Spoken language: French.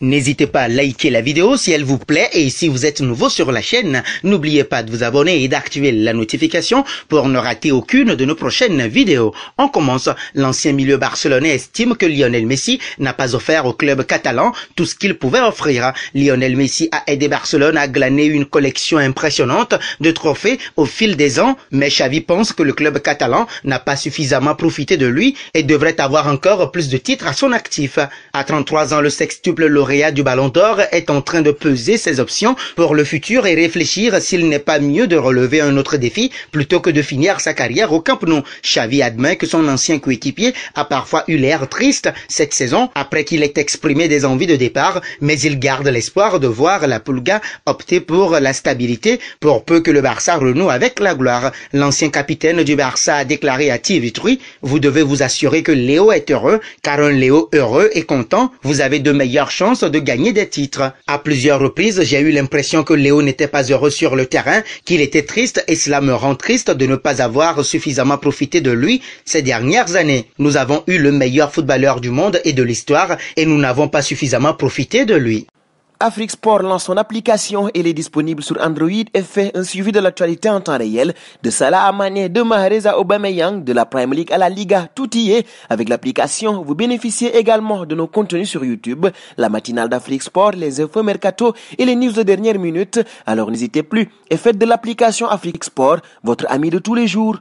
N'hésitez pas à liker la vidéo si elle vous plaît et si vous êtes nouveau sur la chaîne, n'oubliez pas de vous abonner et d'activer la notification pour ne rater aucune de nos prochaines vidéos. On commence, l'ancien milieu barcelonais estime que Lionel Messi n'a pas offert au club catalan tout ce qu'il pouvait offrir. Lionel Messi a aidé Barcelone à glaner une collection impressionnante de trophées au fil des ans, mais Xavi pense que le club catalan n'a pas suffisamment profité de lui et devrait avoir encore plus de titres à son actif. À 33 ans, le sextuple lauréat du Ballon d'Or, est en train de peser ses options pour le futur et réfléchir s'il n'est pas mieux de relever un autre défi plutôt que de finir sa carrière au Camp Nou. Xavi admet que son ancien coéquipier a parfois eu l'air triste cette saison après qu'il ait exprimé des envies de départ, mais il garde l'espoir de voir la Pulga opter pour la stabilité pour peu que le Barça renoue avec la gloire. L'ancien capitaine du Barça a déclaré à TVE3 vous devez vous assurer que Léo est heureux, car un Léo heureux et content, vous avez de meilleures chances de gagner des titres. À plusieurs reprises, j'ai eu l'impression que Léo n'était pas heureux sur le terrain, qu'il était triste et cela me rend triste de ne pas avoir suffisamment profité de lui ces dernières années. Nous avons eu le meilleur footballeur du monde et de l'histoire et nous n'avons pas suffisamment profité de lui. Afrique Sport lance son application. Elle est disponible sur Android et fait un suivi de l'actualité en temps réel. De Salah Amane, de à Aubameyang, de la Prime League à la Liga, tout y est. Avec l'application, vous bénéficiez également de nos contenus sur YouTube, la matinale d'Afrique Sport, les infos mercato et les news de dernière minute. Alors n'hésitez plus et faites de l'application Afrique Sport votre ami de tous les jours.